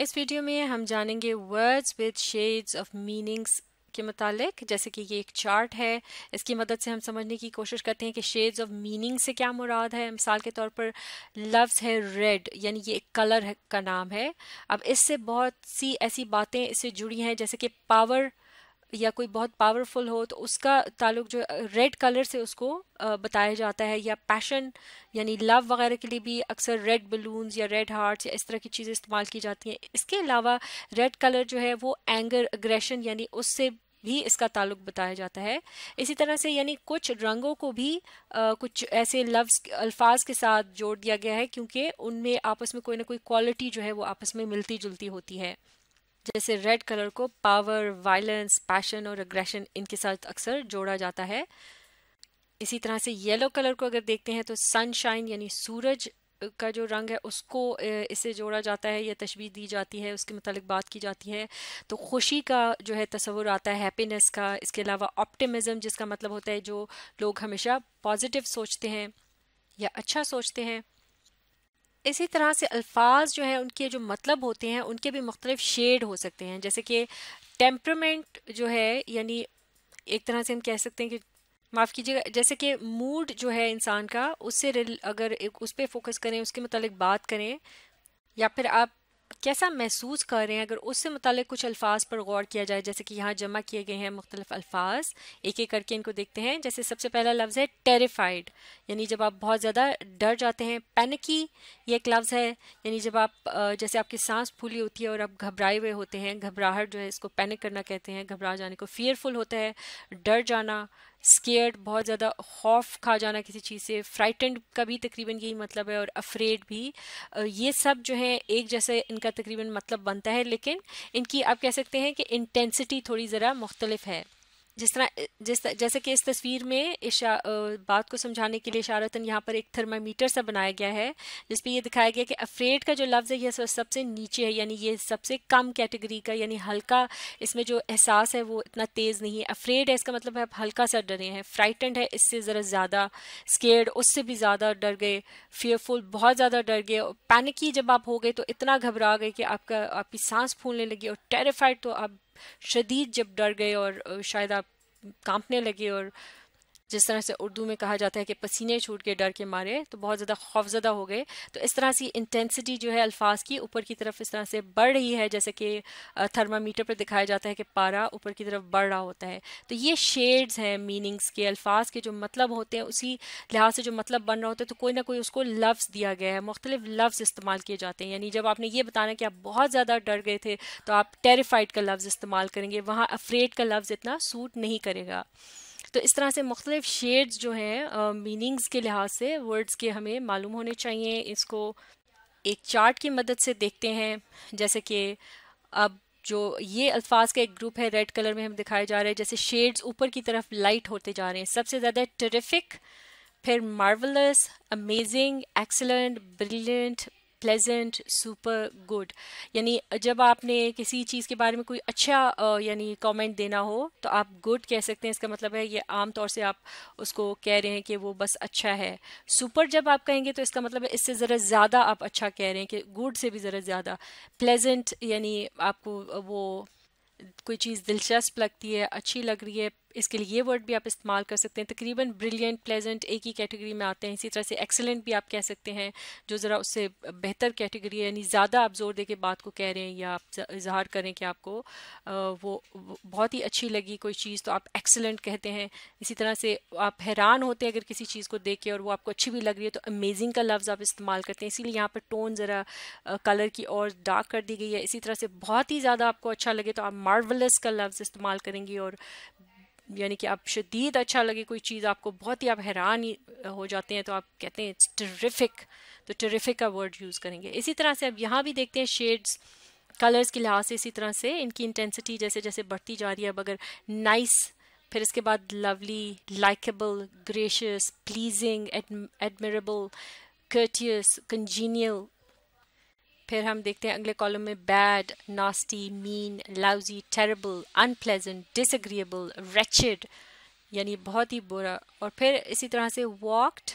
इस वीडियो में हम जानेंगे words with shades of meanings के मुतालिक जैसे कि ये एक चार्ट है इसकी मदद से हम समझने की कोशिश करते हैं कि शेड्स ऑफ मीनिंग से क्या मुराद है मिसाल के तौर पर लफ्ज़ है रेड यानी ये एक कलर का नाम है अब इससे बहुत सी ऐसी बातें इससे जुड़ी हैं जैसे कि पावर या कोई बहुत पावरफुल हो तो उसका ताल्लुक जो रेड कलर से उसको बताया जाता है या पैशन यानी लव वगैरह के लिए भी अक्सर रेड बलून्स या रेड हार्ट्स या इस तरह की चीज़ें इस्तेमाल की जाती हैं इसके अलावा रेड कलर जो है वो एंगर अग्रेशन यानी उससे भी इसका ताल्लुक बताया जाता है इसी तरह से यानी कुछ रंगों को भी आ, कुछ ऐसे लफ्स अल्फाज के साथ जोड़ दिया गया है क्योंकि उनमें आपस में कोई ना कोई क्वालिटी जो है वो आपस में मिलती जुलती होती है जैसे रेड कलर को पावर वायलेंस पैशन और अग्रेशन इनके साथ अक्सर जोड़ा जाता है इसी तरह से येलो कलर को अगर देखते हैं तो सनशाइन यानी सूरज का जो रंग है उसको इससे जोड़ा जाता है या तशबी दी जाती है उसके मतलब बात की जाती है तो खुशी का जो है तस्वुर आता है हैप्पीनेस का इसके अलावा ऑप्टिमिज्म जिसका मतलब होता है जो लोग हमेशा पॉजिटिव सोचते हैं या अच्छा सोचते हैं इसी तरह से अल्फाज जो हैं उनके जो मतलब होते हैं उनके भी मुख्तलिफ शेड हो सकते हैं जैसे कि टेम्परमेंट जो है यानी एक तरह से हम कह सकते हैं कि माफ़ कीजिएगा जैसे कि मूड जो है इंसान का उससे अगर उस पर फोकस करें उसके मतलब बात करें या फिर आप कैसा महसूस कर रहे हैं अगर उससे मुतल कुछ अल्फाज पर गौर किया जाए जैसे कि यहाँ जमा किए गए हैं मुख्तलिफ अल्फाज एक एक करके इनको देखते हैं जैसे सबसे पहला लफ्ज़ है टेरिफाइड यानी जब आप बहुत ज़्यादा डर जाते हैं पैनिकी ये एक लफ्ज़ है यानी जब आप जैसे आपकी सांस फूली होती है और आप घबराए हुए होते हैं घबराहट जो है इसको पैनिक करना कहते हैं घबरा जाने को फियरफुल होता है डर जाना स्केयर्ड बहुत ज़्यादा खौफ खा जाना किसी चीज़ से फ्राइटेंड का भी तकरीबन यही मतलब है और अफ्रेड भी ये सब जो है एक जैसे इनका तकरीबन मतलब बनता है लेकिन इनकी आप कह सकते हैं कि इंटेंसिटी थोड़ी ज़रा मुख्तलिफ है जिस तरह जिस जैसे कि इस तस्वीर में इस बात को समझाने के लिए इशारतन यहाँ पर एक थर्मामीटर सा बनाया गया है जिस पे ये दिखाया गया कि अफ्रेड का जो लफ्ज़ है यह सबसे नीचे है यानी ये सबसे कम कैटेगरी का यानी हल्का इसमें जो एहसास है वो इतना तेज़ नहीं है अफ्रेड है इसका मतलब है आप हल्का सा डरे हैं फ्राइटेंड है इससे ज़रा ज़्यादा स्केर्ड उससे भी ज़्यादा डर गए फेयरफुल बहुत ज़्यादा डर गए पैनिकी जब आप हो गए तो इतना घबरा गए कि आपका आपकी सांस फूलने लगी और टेरिफाइड तो आप शदीद जब डर गए और शायद आप कांपने लगे और जिस तरह से उर्दू में कहा जाता है कि पसीने छूट के डर के मारे तो बहुत ज़्यादा खौफजदा हो गए तो इस तरह से इंटेंसिटी जो है अल्फाज की ऊपर की तरफ इस तरह से बढ़ रही है जैसे कि थर्मामीटर पर दिखाया जाता है कि पारा ऊपर की तरफ बढ़ रहा होता है तो ये शेड्स हैं मीनिंग्स के अल्फाज के जो मतलब होते हैं उसी लिहाज से जो मतलब बन रहा होता है तो कोई ना कोई उसको लफ्ज़ दिया गया है मुख्तलिफ लफ्ज़ इस्तेमाल किए जाते हैं यानी जब आपने ये बताना कि आप बहुत ज़्यादा डर गए थे तो आप टेरिफाइड का लफ्ज़ इस्तेमाल करेंगे वहाँ अफ्रेड का लफ्ज़ इतना सूट नहीं करेगा तो इस तरह से मुख्तलिफ शेड्स जो हैं मीनिंग्स के लिहाज से वर्ड्स के हमें मालूम होने चाहिए इसको एक चार्ट की मदद से देखते हैं जैसे कि अब जो ये अल्फाज का एक ग्रुप है रेड कलर में हम दिखाए जा रहे हैं जैसे शेड्स ऊपर की तरफ लाइट होते जा रहे हैं सबसे ज़्यादा टेरिफिक फिर marvellous amazing excellent brilliant pleasant super good यानी जब आपने किसी चीज़ के बारे में कोई अच्छा यानी कमेंट देना हो तो आप गुड कह सकते हैं इसका मतलब है ये आम तौर से आप उसको कह रहे हैं कि वो बस अच्छा है सुपर जब आप कहेंगे तो इसका मतलब है इससे ज़रा ज़्यादा आप अच्छा कह रहे हैं कि गुड से भी ज़रा ज़्यादा प्लेजेंट यानी आपको वो कोई चीज़ दिलचस्प लगती है अच्छी लग रही है इसके लिए ये वर्ड भी आप इस्तेमाल कर सकते हैं तकरीबन ब्रिलियंट प्लेजेंट एक ही कैटेगरी में आते हैं इसी तरह से एक्सेलेंट भी आप कह सकते हैं जो ज़रा उससे बेहतर कैटेगरी है यानी ज़्यादा आप जोर दे के बात को कह रहे हैं या आप इजहार करें कि आपको वो बहुत ही अच्छी लगी कोई चीज़ तो आप एक्सेलेंट कहते हैं इसी तरह से आप हैरान होते हैं अगर किसी चीज़ को देख के और वो आपको अच्छी भी लग रही है तो अमेजिंग का लफ्ज़ आप इस्तेमाल करते हैं इसीलिए यहाँ पर टोन ज़रा कलर की और डार्क कर दी गई है इसी तरह से बहुत ही ज़्यादा आपको अच्छा लगे तो आप मार्वलस का लफ्ज़ इस्तेमाल करेंगी और यानी कि आप शदीद अच्छा लगे कोई चीज़ आपको बहुत ही आप हैरान हो जाते हैं तो आप कहते हैं इट्स टेरिफिक तो टेरिफिक का वर्ड यूज़ करेंगे इसी तरह से अब यहाँ भी देखते हैं शेड्स कलर्स के लिहाज से इसी तरह से इनकी इंटेंसिटी जैसे जैसे बढ़ती जा रही है अब अगर नाइस फिर इसके बाद lovely likeable gracious pleasing admirable courteous congenial फिर हम देखते हैं अगले कॉलम में bad nasty mean lousy terrible unpleasant disagreeable wretched यानी बहुत ही बुरा और फिर इसी तरह से walked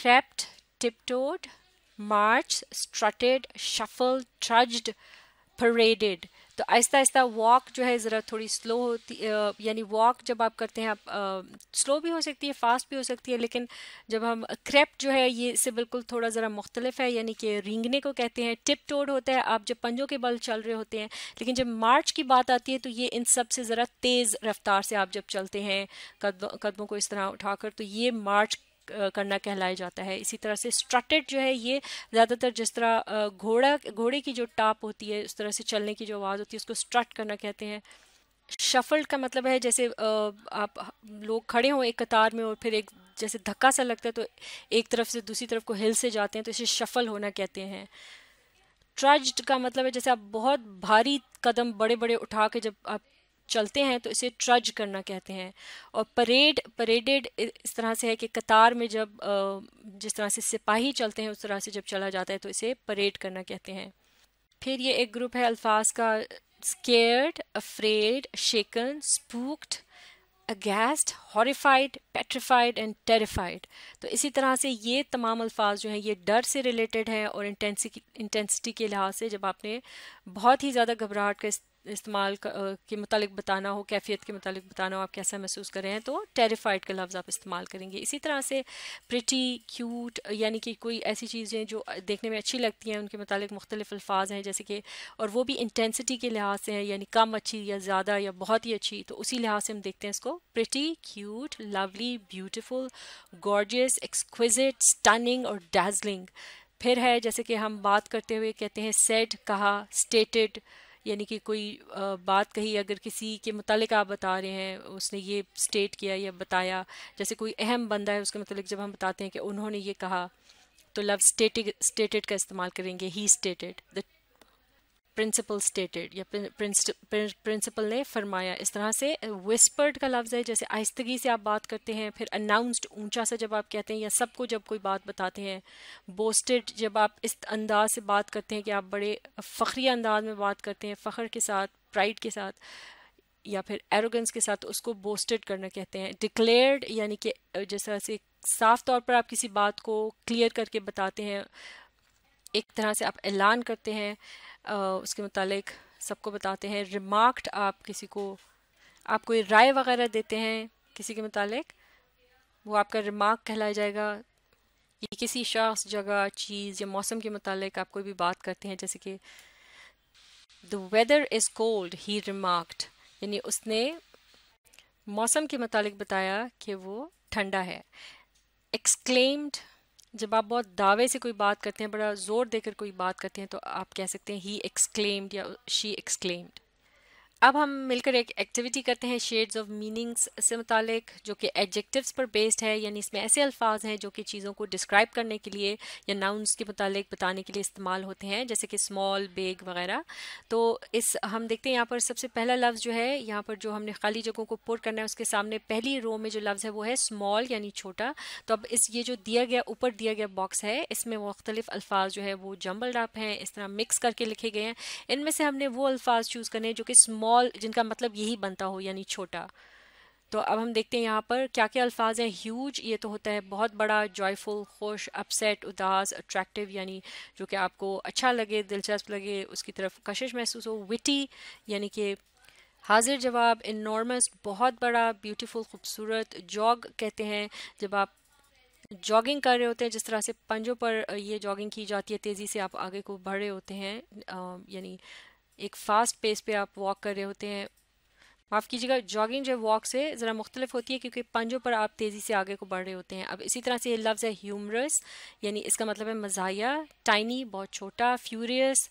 crept tiptoed marched strutted shuffled trudged paraded तो आहिस्ता आहिस्ता वॉक जो है ज़रा थोड़ी स्लो होती यानी वॉक जब आप करते हैं आप स्लो भी हो सकती है फास्ट भी हो सकती है लेकिन जब हम क्रेप जो है ये इससे बिल्कुल थोड़ा ज़रा मुख्तलिफ है यानी कि रिंगने को कहते हैं टिप टोड होता है आप जब पंजों के बल चल रहे होते हैं लेकिन जब मार्च की बात आती है तो ये इन सब से ज़रा तेज़ रफ्तार से आप जब चलते हैं कदमों कदमों को इस तरह उठाकर तो ये मार्च करना कहलाया जाता है इसी तरह से स्ट्रटेड जो है ये ज़्यादातर जिस तरह घोड़ा घोड़े की जो टाप होती है उस तरह से चलने की जो आवाज़ होती है उसको स्ट्रट करना कहते हैं शफल्ड का मतलब है जैसे आप लोग खड़े हों एक कतार में और फिर एक जैसे धक्का सा लगता है तो एक तरफ से दूसरी तरफ को हिल से जाते हैं तो इसे शफल होना कहते हैं ट्रज्ड का मतलब है जैसे आप बहुत भारी कदम बड़े बड़े उठा के जब आप चलते हैं तो इसे ट्रज करना कहते हैं और परेड परेडेड इस तरह से है कि कतार में जब जिस तरह से सिपाही चलते हैं उस तरह से जब चला जाता है तो इसे परेड करना कहते हैं फिर ये एक ग्रुप है अल्फाज का scared afraid shaken spooked aghast horrified petrified and terrified तो इसी तरह से ये तमाम अल्फाज जो हैं ये डर से रिलेटेड हैं और इंटेंसिटी इंटेंसिटी के लिहाज से जब आपने बहुत ही ज़्यादा घबराहट का इस्तेमाल के मतलब बताना हो कैफियत के मतलब बताना हो आप कैसा महसूस कर रहे हैं तो टेरिफाइड का लफ्ज़ आप इस्तेमाल करेंगे इसी तरह से प्रिटी क्यूट यानी कि कोई ऐसी चीज़ें जो देखने में अच्छी लगती हैं उनके मतलब मुख्तलिफ अल्फाज हैं जैसे कि और वो भी इंटेंसिटी के लिहाज से हैं यानी कम अच्छी या ज़्यादा या बहुत ही अच्छी तो उसी लिहाज से हम देखते हैं इसको pretty cute lovely beautiful gorgeous exquisite stunning और डैजलिंग फिर है जैसे कि हम बात करते हुए कहते हैं सेट कहा स्टेटेड यानी कि कोई बात कही अगर किसी के मतलब आप बता रहे हैं उसने ये स्टेट किया या बताया जैसे कोई अहम बंदा है उसके मतलब जब हम बताते हैं कि उन्होंने ये कहा तो लव स्टेटेड स्टेटेड का इस्तेमाल करेंगे he stated the principal stated या प्रिंसिपल ने फरमाया इस तरह से विस्पर्ड का लफ्ज़ है जैसे आहिस्तगी से आप बात करते हैं फिर अनाउंस्ड ऊंचा सा जब आप कहते हैं या सबको जब कोई बात बताते हैं बोस्टेड जब आप इस अंदाज से बात करते हैं कि आप बड़े फ़खरी अंदाज में बात करते हैं फ़ख्र के साथ प्राइड के साथ या फिर एरोगेंस के साथ तो उसको बोस्टेड करना कहते हैं डिक्लेयर्ड यानी कि जैसा से साफ तौर पर आप किसी बात को क्लियर करके बताते हैं एक तरह से आप ऐलान करते हैं उसके मतलब सबको बताते हैं रिमार्क्ड आप किसी को आप कोई राय वगैरह देते हैं किसी के मतलब वो आपका रिमार्क कहलाया जाएगा ये किसी शख्स जगह चीज़ या मौसम के मतलब आप कोई भी बात करते हैं जैसे कि the weather is cold he remarked यानी उसने मौसम के मतलब बताया कि वो ठंडा है एक्सक्लेम्ड जब आप बहुत दावे से कोई बात करते हैं बड़ा ज़ोर देकर कोई बात करते हैं तो आप कह सकते हैं ही एक्सक्लेम्ड या शी एक्सक्लेम्ड अब हम मिलकर एक एक्टिविटी करते हैं शेड्स ऑफ मीनिंग्स से मुतालिक जो कि एडजेक्टिव्स पर बेस्ड है यानी इसमें ऐसे अल्फाज हैं जो कि चीज़ों को डिस्क्राइब करने के लिए या नाउंस के मुतालिक बताने के लिए इस्तेमाल होते हैं जैसे कि स्मॉल बेग वगैरह तो इस हम देखते हैं यहाँ पर सबसे पहला लफ्ज़ जो है यहाँ पर जो हमने खाली जगहों को पुर करना है उसके सामने पहली रो में जो लफ्ज़ है वो है स्मॉल यानी छोटा तो अब इस ये जो दिया गया ऊपर दिया गया बॉक्स है इसमें मुख्तलिफ अल्फाज जो है वो जम्बल डाप हैं इस तरह मिक्स करके लिखे गए हैं इनमें से हमने वो अल्फाज चूज़ करने हैं जो कि स्मॉल स्मॉल जिनका मतलब यही बनता हो यानी छोटा तो अब हम देखते हैं यहाँ पर क्या क्या अल्फाज हैं ह्यूज ये तो होता है बहुत बड़ा जॉयफुल खुश अपसेट उदास अट्रैक्टिव यानी जो कि आपको अच्छा लगे दिलचस्प लगे उसकी तरफ कशिश महसूस हो विटी यानी कि हाजिर जवाब इनॉर्मस बहुत बड़ा ब्यूटीफुल खूबसूरत जॉग कहते हैं जब आप जॉगिंग कर रहे होते हैं जिस तरह से पंजों पर ये जॉगिंग की जाती है तेज़ी से आप आगे को बढ़ रहे होते हैं यानी एक फ़ास्ट पेस पे आप वॉक कर रहे होते हैं माफ़ कीजिएगा जॉगिंग जो वॉक से ज़रा मुख्तलिफ होती है क्योंकि पंजों पर आप तेज़ी से आगे को बढ़ रहे होते हैं अब इसी तरह से ये लफ्ज़ है ह्यूमरस यानी इसका मतलब है मज़ाया टाइनी बहुत छोटा फ्यूरियस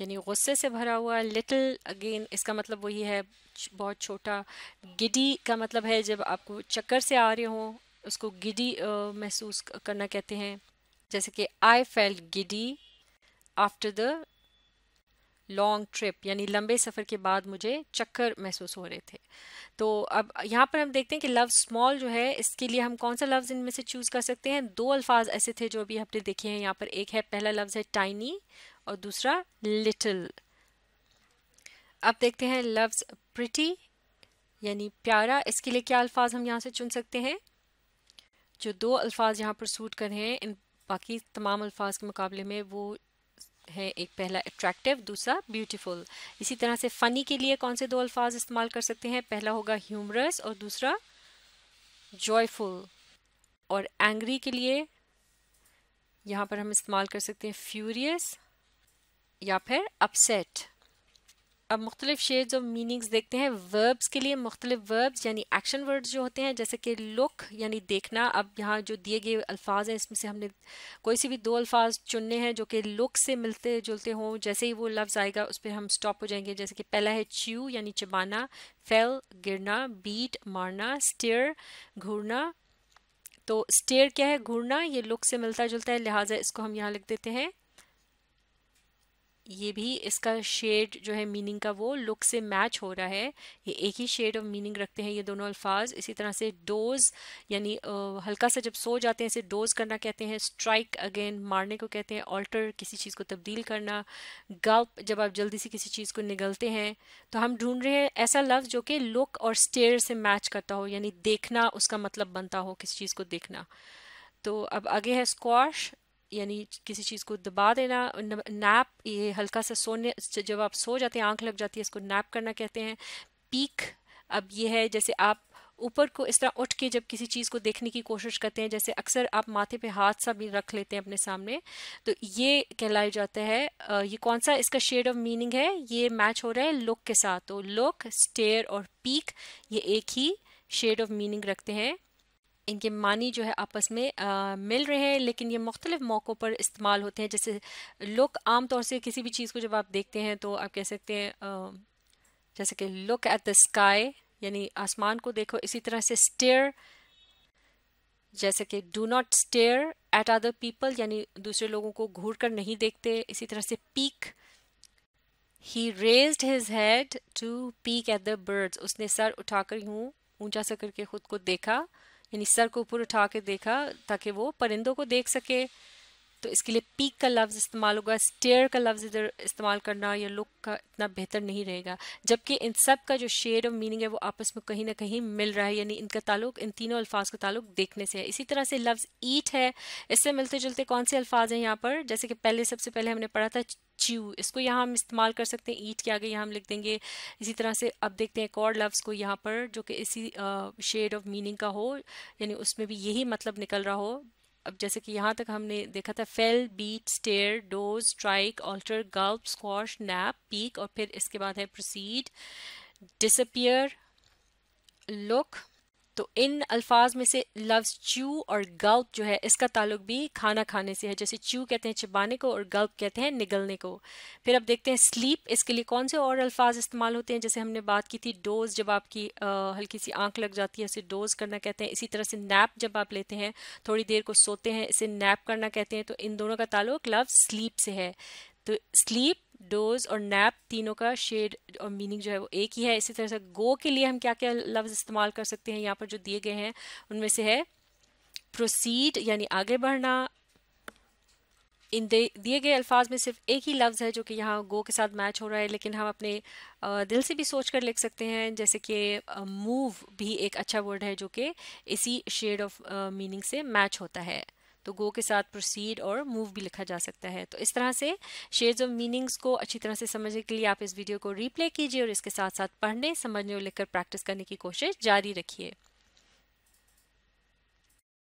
यानी गुस्से से भरा हुआ लिटिल अगेन इसका मतलब वही है बहुत छोटा गिडी का मतलब है जब आपको चक्कर से आ रहे हों उसको गिडी महसूस करना कहते हैं जैसे कि I felt giddy after the long trip यानी लंबे सफ़र के बाद मुझे चक्कर महसूस हो रहे थे तो अब यहाँ पर हम देखते हैं कि लफ्ज़ स्मॉल जो है इसके लिए हम कौन सा लफ्ज़ इनमें से चूज़ कर सकते हैं दो अल्फाज ऐसे थे जो अभी हमने देखे हैं यहाँ पर एक है पहला लफ्ज़ है टाइनी और दूसरा लिटिल अब देखते हैं लफ्ज़ प्रिटी यानी प्यारा इसके लिए क्या अल्फाज हम यहाँ से चुन सकते हैं जो दो अल्फाज यहाँ पर सूट कर रहे हैं इन बाकी तमाम अल्फाज के मुकाबले में वो है एक पहला अट्रैक्टिव दूसरा ब्यूटीफुल इसी तरह से फ़नी के लिए कौन से दो अल्फाज इस्तेमाल कर सकते हैं पहला होगा ह्यूमरस और दूसरा जॉयफुल और एंग्री के लिए यहाँ पर हम इस्तेमाल कर सकते हैं फ्यूरियस या फिर अपसेट अब मुख्तलिफ शेड्स और मीनिंग्स देखते हैं वर्ब्स के लिए मुख्तलिफ वर्ब्स यानी एक्शन वर्ड्स जो होते हैं जैसे कि लुक यानी देखना अब यहाँ जो दिए गए अल्फाज हैं इसमें से हमने कोई से भी दो अल्फाज चुनने हैं जो कि लुक से मिलते जुलते हों जैसे ही वो लफ्ज़ आएगा उस पर हम स्टॉप हो जाएंगे जैसे कि पहला है च्यू यानी चबाना फेल गिरना बीट मारना स्टेयर घूरना तो स्टेयर क्या है घूरना ये लुक से मिलता जुलता है लिहाजा इसको हम यहाँ लिख देते हैं ये भी इसका शेड जो है मीनिंग का वो लुक से मैच हो रहा है ये एक ही शेड ऑफ मीनिंग रखते हैं ये दोनों अल्फाज इसी तरह से डोज यानी हल्का सा जब सो जाते हैं इसे डोज करना कहते हैं स्ट्राइक अगेन मारने को कहते हैं ऑल्टर किसी चीज़ को तब्दील करना गल्प जब आप जल्दी से किसी चीज़ को निगलते हैं तो हम ढूंढ रहे हैं ऐसा लफ्ज़ जो कि लुक और स्टेयर से मैच करता हो यानी देखना उसका मतलब बनता हो किसी चीज़ को देखना तो अब आगे है स्क्वाश यानी किसी चीज़ को दबा देना नैप ये हल्का सा सोने जब आप सो जाते हैं आँख लग जाती है इसको नैप करना कहते हैं पीक अब ये है जैसे आप ऊपर को इस तरह उठ के जब किसी चीज़ को देखने की कोशिश करते हैं जैसे अक्सर आप माथे पे हाथ सा भी रख लेते हैं अपने सामने तो ये कहलाया जाता है ये कौन सा इसका शेड ऑफ मीनिंग है ये मैच हो रहा है लुक के साथ तो लुक स्टेयर और पीक ये एक ही शेड ऑफ मीनिंग रखते हैं इनके मानी जो है आपस में आ, मिल रहे हैं लेकिन ये मुख्तलिफ मौक़ों पर इस्तेमाल होते हैं जैसे लुक आम तौर से किसी भी चीज़ को जब आप देखते हैं तो आप कह सकते हैं आ, जैसे कि लुक एट द स्काई यानी आसमान को देखो इसी तरह से स्टेयर जैसे कि do not stare at other people यानी दूसरे लोगों को घूर कर नहीं देखते इसी तरह से peek he raised his head to peek at the birds उसने सर उठाकर यूँ ऊंचा सा करके खुद को देखा यानी सर को ऊपर उठा के देखा ताकि वो परिंदों को देख सके तो इसके लिए पीक का लफ्ज़ इस्तेमाल होगा स्टेयर का लफ्ज़ इधर इस्तेमाल करना या लुक का इतना बेहतर नहीं रहेगा जबकि इन सब का जो शेड और मीनिंग है वो आपस में कहीं ना कहीं मिल रहा है यानी इनका ताल्लुक इन तीनों अल्फाज का ताल्लुक देखने से है इसी तरह से लफ्ज़ ईट है इससे मिलते जुलते कौन से अल्फाज हैं यहाँ पर जैसे कि पहले सबसे पहले हमने पढ़ा था च्यू इसको यहाँ हम इस्तेमाल कर सकते हैं ईट के आगे यहाँ हम लिख देंगे इसी तरह से अब देखते हैं एक और लफ्ज़ को यहाँ पर जो कि इसी शेड ऑफ मीनिंग का हो यानी उसमें भी यही मतलब निकल रहा हो अब जैसे कि यहाँ तक हमने देखा था felt beat stare doze strike alter gulp squash nap peek और फिर इसके बाद है प्रोसीड डिसअपियर लुक तो इन अल्फाज में से लफ्ज़ च्यू और गल्प जो है इसका ताल्लुक भी खाना खाने से है जैसे च्यू कहते हैं चिबाने को और गल्प कहते हैं निगलने को फिर अब देखते हैं स्लीप इसके लिए कौन से और अल्फाज इस्तेमाल होते हैं जैसे हमने बात की थी डोज जब आपकी हल्की सी आंख लग जाती है उसे डोज करना कहते हैं इसी तरह से नैप जब आप लेते हैं थोड़ी देर को सोते हैं इसे नैप करना कहते हैं तो इन दोनों का ताल्लुक लफ्ज़ स्लीप से है तो स्लीप डोज और नैप तीनों का शेड और मीनिंग जो है वो एक ही है इसी तरह से गो के लिए हम क्या क्या लफ्ज़ इस्तेमाल कर सकते हैं यहाँ पर जो दिए गए हैं उनमें से है प्रोसीड यानी आगे बढ़ना इन दिए गए अल्फाज में सिर्फ एक ही लफ्ज़ है जो कि यहाँ गो के साथ मैच हो रहा है लेकिन हम अपने दिल से भी सोच कर लिख सकते हैं जैसे कि मूव भी एक अच्छा वर्ड है जो कि इसी शेड ऑफ मीनिंग से मैच होता है तो गो के साथ प्रोसीड और मूव भी लिखा जा सकता है तो इस तरह से शेड्स ऑफ मीनिंग्स को अच्छी तरह से समझने के लिए आप इस वीडियो को रीप्ले कीजिए और इसके साथ साथ पढ़ने समझने और लिखकर प्रैक्टिस करने की कोशिश जारी रखिए